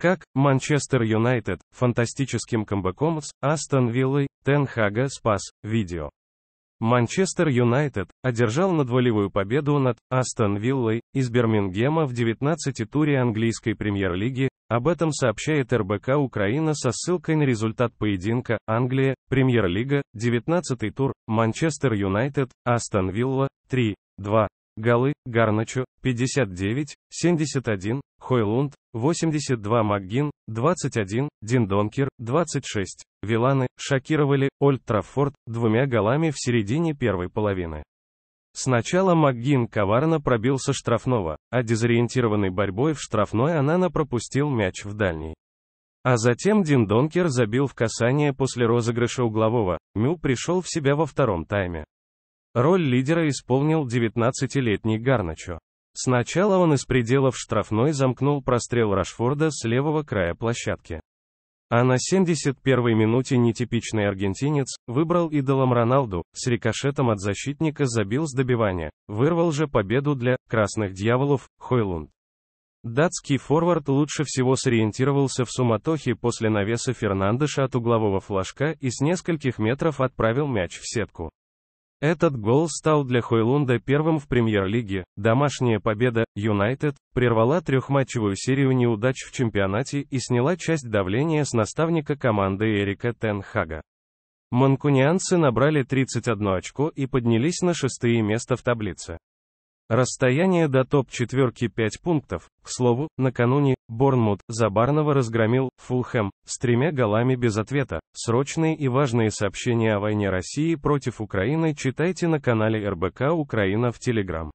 как Манчестер Юнайтед, фантастическим камбэком с Астон Виллой, Тенхага спас, видео. Манчестер Юнайтед одержал надволевую победу над Астон Виллой из Бирмингема в 19-й туре английской премьер-лиги, об этом сообщает РБК Украина со ссылкой на результат поединка Англия, Премьер-лига, 19-й тур, Манчестер Юнайтед, Астон Вилла, 3-2. Галы, Гарначо, 59, 71, Хойлунд, 82 Макгин, 21, Диндонкер, 26, Виланы, шокировали Ольд Траффорд двумя голами в середине первой половины. Сначала Макгин коварно пробился штрафного, а дезориентированной борьбой в штрафной Анана пропустил мяч в дальний. А затем Дин Донкер забил в касание после розыгрыша углового, Мю пришел в себя во втором тайме. Роль лидера исполнил 19-летний Гарначо. Сначала он из пределов штрафной замкнул прострел Рашфорда с левого края площадки. А на 71-й минуте нетипичный аргентинец выбрал идолом Роналду, с рикошетом от защитника забил с добивания, вырвал же победу для «красных дьяволов» Хойлунд. Датский форвард лучше всего сориентировался в суматохе после навеса Фернандеша от углового флажка и с нескольких метров отправил мяч в сетку. Этот гол стал для Хойлунда первым в премьер-лиге. Домашняя победа «Юнайтед» прервала трехматчевую серию неудач в чемпионате и сняла часть давления с наставника команды Эрика Тенхага. Манкунианцы набрали 31 очко и поднялись на шестые места в таблице. Расстояние до топ-четверки 5 пунктов. К слову, накануне Борнмут, Забарного разгромил, Фулхэм, с тремя голами без ответа. Срочные и важные сообщения о войне России против Украины читайте на канале РБК Украина в Телеграм.